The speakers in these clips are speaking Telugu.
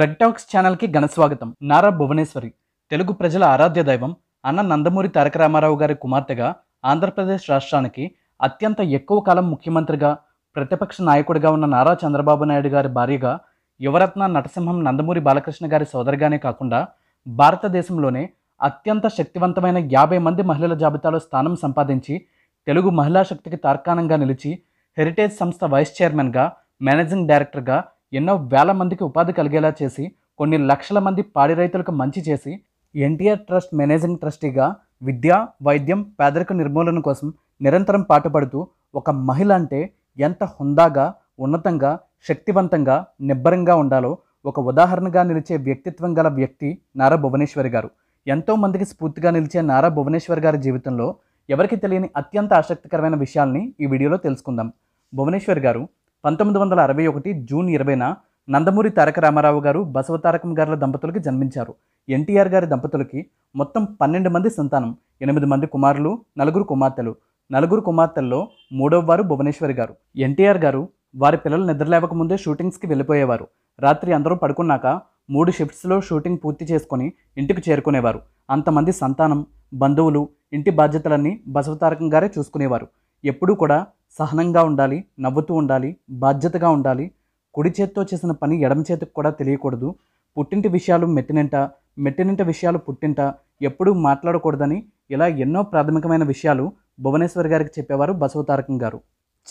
ప్రగ్టాక్స్ ఛానల్కి ఘనస్వాగతం నారా భువనేశ్వరి తెలుగు ప్రజల ఆరాధ్య దైవం అన్న నందమూరి తారక రామారావు గారి కుమార్తెగా ఆంధ్రప్రదేశ్ రాష్ట్రానికి అత్యంత ఎక్కువ కాలం ముఖ్యమంత్రిగా ప్రతిపక్ష నాయకుడిగా ఉన్న నారా చంద్రబాబు నాయుడు గారి భార్యగా యువరత్న నటసింహం నందమూరి బాలకృష్ణ గారి సోదరిగానే కాకుండా భారతదేశంలోనే అత్యంత శక్తివంతమైన యాభై మంది మహిళల జాబితాలో స్థానం సంపాదించి తెలుగు మహిళా శక్తికి తార్కాణంగా నిలిచి హెరిటేజ్ సంస్థ వైస్ చైర్మన్గా మేనేజింగ్ డైరెక్టర్గా ఎన్నో వేల మందికి ఉపాధి కలిగేలా చేసి కొన్ని లక్షల మంది పాడి రైతులకు మంచి చేసి ఎన్టీఆర్ ట్రస్ట్ మేనేజింగ్ ట్రస్టీగా విద్య వైద్యం పేదరిక నిర్మూలన కోసం నిరంతరం పాటుపడుతూ ఒక మహిళ అంటే ఎంత హుందాగా ఉన్నతంగా శక్తివంతంగా నిబ్బరంగా ఉండాలో ఒక ఉదాహరణగా నిలిచే వ్యక్తిత్వం గల వ్యక్తి నారా భువనేశ్వరి గారు ఎంతోమందికి స్ఫూర్తిగా నిలిచే నారా భువనేశ్వర్ గారి జీవితంలో ఎవరికి తెలియని అత్యంత ఆసక్తికరమైన విషయాల్ని ఈ వీడియోలో తెలుసుకుందాం భువనేశ్వర్ గారు పంతొమ్మిది వందల అరవై ఒకటి జూన్ ఇరవైన నందమూరి తారక రామారావు గారు బసవతారకం గారుల దంపతులకి జన్మించారు ఎన్టీఆర్ గారి దంపతులకి మొత్తం పన్నెండు మంది సంతానం ఎనిమిది మంది కుమారులు నలుగురు కుమార్తెలు నలుగురు కుమార్తెల్లో మూడవ వారు భువనేశ్వరి గారు ఎన్టీఆర్ గారు వారి పిల్లలు నిద్రలేవక ముందే షూటింగ్స్కి వెళ్ళిపోయేవారు రాత్రి అందరూ పడుకున్నాక మూడు షిఫ్ట్స్లో షూటింగ్ పూర్తి చేసుకొని ఇంటికి చేరుకునేవారు అంతమంది సంతానం బంధువులు ఇంటి బాధ్యతలన్నీ బసవతారకం గారే చూసుకునేవారు ఎప్పుడూ కూడా సహనంగా ఉండాలి నవ్వుతూ ఉండాలి బాధ్యతగా ఉండాలి కుడి చేత్తో చేసిన పని ఎడమ చేతికి కూడా తెలియకూడదు పుట్టింటి విషయాలు మెట్టినింట మెట్టినింట విషయాలు పుట్టింట ఎప్పుడూ మాట్లాడకూడదని ఇలా ఎన్నో ప్రాథమికమైన విషయాలు భువనేశ్వర్ గారికి చెప్పేవారు బసవతారకం గారు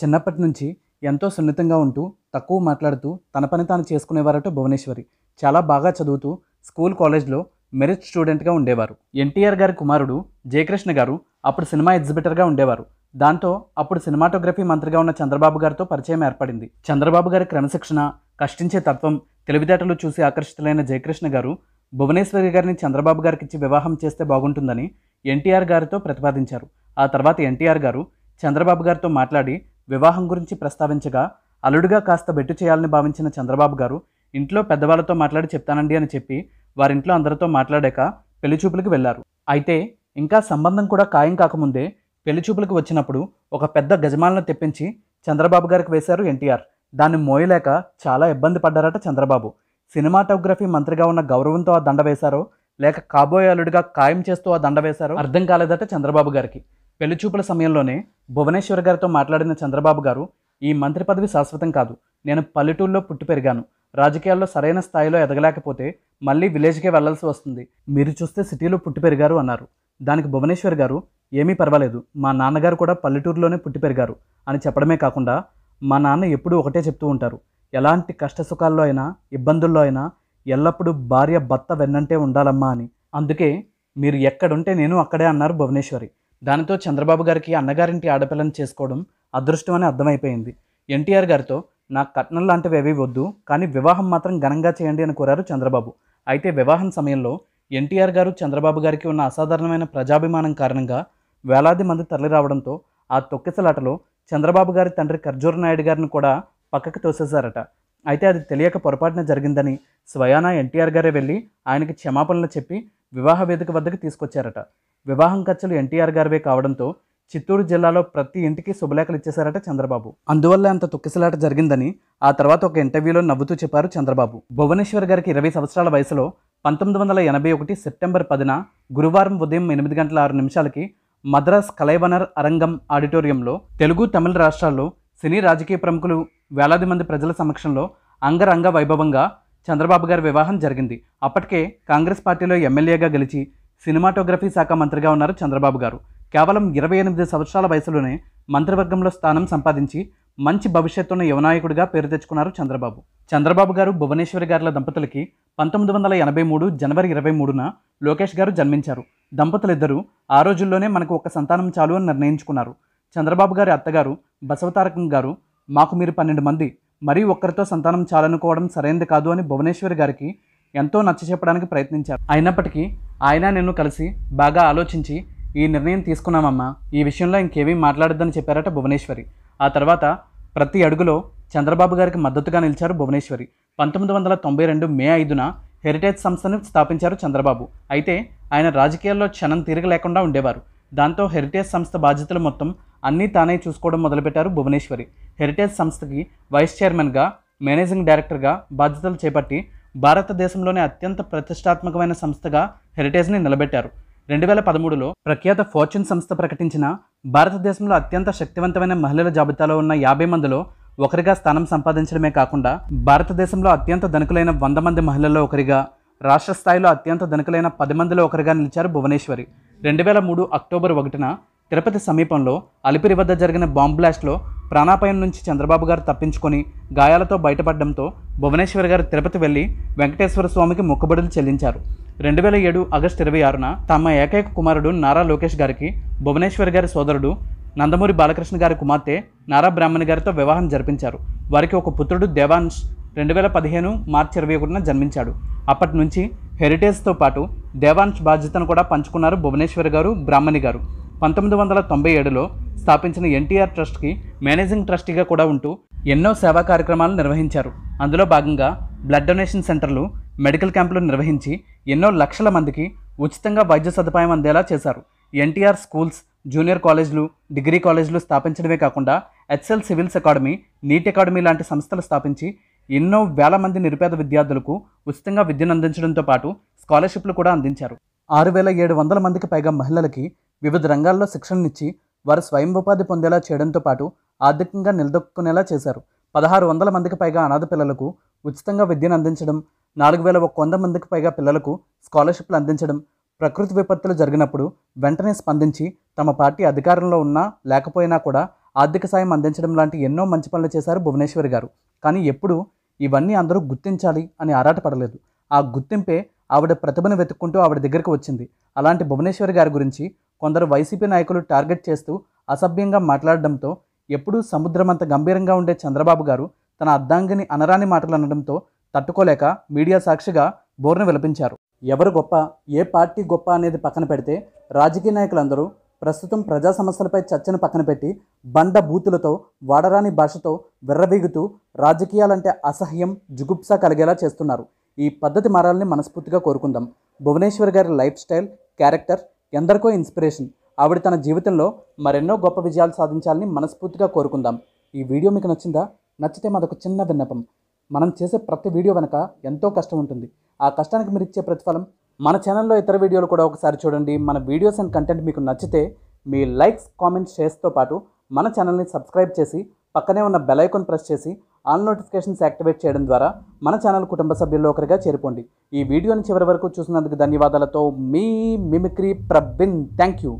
చిన్నప్పటి నుంచి ఎంతో సున్నితంగా ఉంటూ తక్కువ మాట్లాడుతూ తన పని తాను చేసుకునేవారట భువనేశ్వరి చాలా బాగా చదువుతూ స్కూల్ కాలేజ్లో మెరిట్ స్టూడెంట్గా ఉండేవారు ఎన్టీఆర్ గారి కుమారుడు జయకృష్ణ గారు అప్పుడు సినిమా ఎగ్జిబిటర్గా ఉండేవారు దాంతో అప్పుడు సినిమాటోగ్రఫీ మంత్రిగా ఉన్న చంద్రబాబు గారితో పరిచయం ఏర్పడింది చంద్రబాబు గారి క్రమశిక్షణ కష్టించే తత్వం తెలివితేటలు చూసి ఆకర్షితులైన జయకృష్ణ గారు భువనేశ్వరి గారిని చంద్రబాబు గారికి ఇచ్చి వివాహం చేస్తే బాగుంటుందని ఎన్టీఆర్ గారితో ప్రతిపాదించారు ఆ తర్వాత ఎన్టీఆర్ గారు చంద్రబాబు గారితో మాట్లాడి వివాహం గురించి ప్రస్తావించగా అలుడుగా కాస్త బెట్టు చేయాలని భావించిన చంద్రబాబు గారు ఇంట్లో పెద్దవాళ్ళతో మాట్లాడి చెప్తానండి అని చెప్పి వారింట్లో అందరితో మాట్లాడాక పెళ్లి చూపులకు వెళ్లారు అయితే ఇంకా సంబంధం కూడా ఖాయం కాకముందే పెళ్లి చూపులకు వచ్చినప్పుడు ఒక పెద్ద గజమాలను తెప్పించి చంద్రబాబు గారికి వేశారు ఎన్టీఆర్ దాన్ని మోయలేక చాలా ఇబ్బంది పడ్డారట చంద్రబాబు సినిమాటోగ్రఫీ మంత్రిగా ఉన్న గౌరవంతో ఆ దండ వేశారో లేక కాబోయే అల్లుడిగా ఖాయం చేస్తూ ఆ దండ వేశారో అర్థం కాలేదట చంద్రబాబు గారికి పెళ్లి చూపుల సమయంలోనే భువనేశ్వర్ గారితో మాట్లాడిన చంద్రబాబు గారు ఈ మంత్రి పదవి శాశ్వతం కాదు నేను పల్లెటూరులో పుట్టి పెరిగాను రాజకీయాల్లో సరైన స్థాయిలో ఎదగలేకపోతే మళ్ళీ విలేజ్కే వెళ్లాల్సి వస్తుంది మీరు చూస్తే సిటీలో పుట్టి పెరిగారు అన్నారు దానికి భువనేశ్వర్ గారు ఏమీ పర్వాలేదు మా నాన్నగారు కూడా పల్లెటూరులోనే పుట్టి పెరిగారు అని చెప్పడమే కాకుండా మా నాన్న ఎప్పుడూ ఒకటే చెప్తూ ఉంటారు ఎలాంటి కష్టసుఖాల్లో అయినా ఇబ్బందుల్లో అయినా ఎల్లప్పుడూ భార్య భర్త వెన్నంటే ఉండాలమ్మా అని అందుకే మీరు ఎక్కడుంటే నేను అక్కడే అన్నారు భువనేశ్వరి దానితో చంద్రబాబు గారికి అన్నగారింటి ఆడపిల్లని చేసుకోవడం అదృష్టం అని అర్థమైపోయింది ఎన్టీఆర్ గారితో నాకు కట్నం లాంటివి అవి వద్దు కానీ వివాహం మాత్రం ఘనంగా చేయండి అని కోరారు చంద్రబాబు అయితే వివాహం సమయంలో ఎన్టీఆర్ గారు చంద్రబాబు గారికి ఉన్న అసాధారణమైన ప్రజాభిమానం కారణంగా వేలాది మంది తరలిరావడంతో ఆ తొక్కిసలాటలో చంద్రబాబు గారి తండ్రి ఖర్జూర నాయుడు గారిని కూడా పక్కకు తోసేశారట అయితే అది తెలియక పొరపాటున జరిగిందని స్వయానా ఎన్టీఆర్ గారే వెళ్ళి ఆయనకి క్షమాపణలు చెప్పి వివాహ వేదిక వద్దకు తీసుకొచ్చారట వివాహం ఖర్చులు ఎన్టీఆర్ గారివే కావడంతో చిత్తూరు జిల్లాలో ప్రతి ఇంటికి శుభలేఖలు ఇచ్చేశారట చంద్రబాబు అందువల్ల అంత తొక్కిసలాట జరిగిందని ఆ తర్వాత ఒక ఇంటర్వ్యూలో నవ్వుతూ చెప్పారు చంద్రబాబు భువనేశ్వర్ గారికి ఇరవై సంవత్సరాల వయసులో పంతొమ్మిది వందల ఎనభై ఒకటి సెప్టెంబర్ పదిన గురువారం ఉదయం ఎనిమిది గంటల ఆరు నిమిషాలకి మద్రాస్ కలైవనర్ అరంగం ఆడిటోరియంలో తెలుగు తమిళ రాష్ట్రాల్లో సినీ రాజకీయ ప్రముఖులు వేలాది మంది ప్రజల సమక్షంలో అంగరంగ వైభవంగా చంద్రబాబు గారి వివాహం జరిగింది అప్పటికే కాంగ్రెస్ పార్టీలో ఎమ్మెల్యేగా గెలిచి సినిమాటోగ్రఫీ శాఖ మంత్రిగా ఉన్నారు చంద్రబాబు గారు కేవలం ఇరవై ఎనిమిది సంవత్సరాల వయసులోనే మంత్రివర్గంలో స్థానం సంపాదించి మంచి భవిష్యత్తున్న యువనాయకుడిగా పేరు తెచ్చుకున్నారు చంద్రబాబు చంద్రబాబు గారు భువనేశ్వరి గారుల దంపతులకి పంతొమ్మిది వందల ఎనభై మూడు జనవరి ఇరవై మూడున లోకేష్ గారు జన్మించారు దంపతులిద్దరూ ఆ రోజుల్లోనే మనకు ఒక సంతానం చాలు అని నిర్ణయించుకున్నారు చంద్రబాబు గారి అత్తగారు బసవతారకం గారు మాకు మీరు పన్నెండు మంది మరీ ఒక్కరితో సంతానం చాలనుకోవడం సరైనది కాదు అని భువనేశ్వరి గారికి ఎంతో నచ్చ చెప్పడానికి ప్రయత్నించారు అయినప్పటికీ ఆయన నేను కలిసి బాగా ఆలోచించి ఈ నిర్ణయం తీసుకున్నామమ్మా ఈ విషయంలో ఇంకేమీ మాట్లాడొద్దని చెప్పారట భువనేశ్వరి ఆ తర్వాత ప్రతి అడుగులో చంద్రబాబు గారికి మద్దతుగా నిలిచారు భువనేశ్వరి పంతొమ్మిది వందల తొంభై రెండు మే ఐదున హెరిటేజ్ సంస్థను స్థాపించారు చంద్రబాబు అయితే ఆయన రాజకీయాల్లో క్షణం తీరిక లేకుండా ఉండేవారు దాంతో హెరిటేజ్ సంస్థ బాధ్యతలు మొత్తం అన్నీ తానే చూసుకోవడం మొదలుపెట్టారు భువనేశ్వరి హెరిటేజ్ సంస్థకి వైస్ చైర్మన్గా మేనేజింగ్ డైరెక్టర్గా బాధ్యతలు చేపట్టి భారతదేశంలోనే అత్యంత ప్రతిష్టాత్మకమైన సంస్థగా హెరిటేజ్ని నిలబెట్టారు రెండు వేల పదమూడులో ప్రఖ్యాత ఫార్చ్యూన్ సంస్థ ప్రకటించిన భారతదేశంలో అత్యంత శక్తివంతమైన మహిళల జాబితాలో ఉన్న యాభై మందిలో ఒకరిగా స్థానం సంపాదించడమే కాకుండా భారతదేశంలో అత్యంత ధనికులైన వంద మంది మహిళల్లో ఒకరిగా రాష్ట్ర స్థాయిలో అత్యంత ధనికులైన పది మందిలో ఒకరిగా నిలిచారు భువనేశ్వరి రెండు వేల మూడు అక్టోబర్ ఒకటిన తిరుపతి సమీపంలో అలిపిరి వద్ద జరిగిన బాంబ్ బ్లాస్ట్లో ప్రాణాపాయం నుంచి చంద్రబాబు గారు తప్పించుకొని గాయాలతో బయటపడడంతో భువనేశ్వర్ గారు తిరుపతి వెళ్ళి వెంకటేశ్వర స్వామికి మొక్కుబడులు చెల్లించారు రెండు వేల ఏడు ఆగస్టు ఇరవై ఆరున తమ ఏకైక కుమారుడు నారా లోకేష్ గారికి భువనేశ్వర్ గారి సోదరుడు నందమూరి బాలకృష్ణ గారి కుమార్తె నారా బ్రాహ్మణి గారితో వివాహం జరిపించారు వారికి ఒక పుత్రుడు దేవాన్స్ రెండు వేల పదిహేను మార్చి ఇరవై ఒకటిన జన్మించాడు అప్పటి నుంచి హెరిటేజ్తో పాటు దేవాన్స్ బాధ్యతను కూడా పంచుకున్నారు భువనేశ్వర్ గారు బ్రాహ్మణి గారు పంతొమ్మిది వందల తొంభై ఏడులో స్థాపించిన ఎన్టీఆర్ ట్రస్ట్కి మేనేజింగ్ ట్రస్టీగా కూడా ఉంటూ ఎన్నో సేవా కార్యక్రమాలు నిర్వహించారు అందులో భాగంగా బ్లడ్ డొనేషన్ సెంటర్లు మెడికల్ క్యాంపులు నిర్వహించి ఎన్నో లక్షల మందికి ఉచితంగా వైద్య సదుపాయం అందేలా చేశారు ఎన్టీఆర్ స్కూల్స్ జూనియర్ కాలేజీలు డిగ్రీ కాలేజీలు స్థాపించడమే కాకుండా HL civils academy NEET academy లాంటి సంస్థలు స్థాపించి ఎన్నో వేల మంది నిరుపేద విద్యార్థులకు ఉచితంగా విద్యను అందించడంతో పాటు స్కాలర్షిప్లు కూడా అందించారు ఆరు వేల ఏడు వందల మందికి పైగా మహిళలకి వివిధ రంగాల్లో శిక్షణనిచ్చి వారు స్వయం ఉపాధి పొందేలా చేయడంతో పాటు ఆర్థికంగా నిలదొక్కునేలా చేశారు పదహారు వందల మందికి పైగా అనాథ పిల్లలకు ఉచితంగా విద్యను అందించడం నాలుగు వేల ఒక వంద మందికి పైగా పిల్లలకు స్కాలర్షిప్లు అందించడం ప్రకృతి విపత్తులు జరిగినప్పుడు వెంటనే స్పందించి తమ పార్టీ అధికారంలో ఉన్నా లేకపోయినా కూడా ఆర్థిక సాయం అందించడం లాంటి ఎన్నో మంచి పనులు చేశారు భువనేశ్వరి గారు కానీ ఎప్పుడూ ఇవన్నీ అందరూ గుర్తించాలి అని ఆరాటపడలేదు ఆ గుర్తింపే ఆవిడ ప్రతిభను వెతుక్కుంటూ ఆవిడ దగ్గరికి వచ్చింది అలాంటి భువనేశ్వరి గారి గురించి కొందరు వైసీపీ నాయకులు టార్గెట్ చేస్తూ అసభ్యంగా మాట్లాడడంతో ఎప్పుడూ సముద్రమంత గంభీరంగా ఉండే చంద్రబాబు గారు తన అద్దాంగిని అనరాని మాటలు అనడంతో తట్టుకోలేక మీడియా సాక్షిగా బోర్ను విలపించారు ఎవరు గొప్ప ఏ పార్టీ గొప్ప అనేది పక్కన పెడితే రాజకీయ నాయకులందరూ ప్రస్తుతం ప్రజా సమస్యలపై చర్చను పక్కన పెట్టి బండ బూతులతో వాడరాని భాషతో విర్రవీగుతూ రాజకీయాలంటే అసహ్యం జుగుప్స కలిగేలా చేస్తున్నారు ఈ పద్ధతి మారాలని మనస్ఫూర్తిగా కోరుకుందాం భువనేశ్వర్ గారి లైఫ్ స్టైల్ క్యారెక్టర్ ఎందరికో ఇన్స్పిరేషన్ ఆవిడ తన జీవితంలో మరెన్నో గొప్ప విజయాలు సాధించాలని మనస్ఫూర్తిగా కోరుకుందాం ఈ వీడియో మీకు నచ్చిందా నచ్చితే మాదొక చిన్న విన్నపం మనం చేసే ప్రతి వీడియో వెనక ఎంతో కష్టం ఉంటుంది ఆ కష్టానికి మీరు ఇచ్చే ప్రతిఫలం మన ఛానల్లో ఇతర వీడియోలు కూడా ఒకసారి చూడండి మన వీడియోస్ అండ్ కంటెంట్ మీకు నచ్చితే మీ లైక్స్ కామెంట్స్ షేర్స్తో పాటు మన ఛానల్ని సబ్స్క్రైబ్ చేసి పక్కనే ఉన్న బెల్ ప్రెస్ చేసి ఆల్ నోటిఫికేషన్స్ యాక్టివేట్ చేయడం ద్వారా మన ఛానల్ కుటుంబ సభ్యుల్లో ఒకరిగా చేరుకోండి ఈ వీడియోని చివరి వరకు చూసినందుకు ధన్యవాదాలతో మీ మిమిక్రీ ప్రబిన్ థ్యాంక్ యూ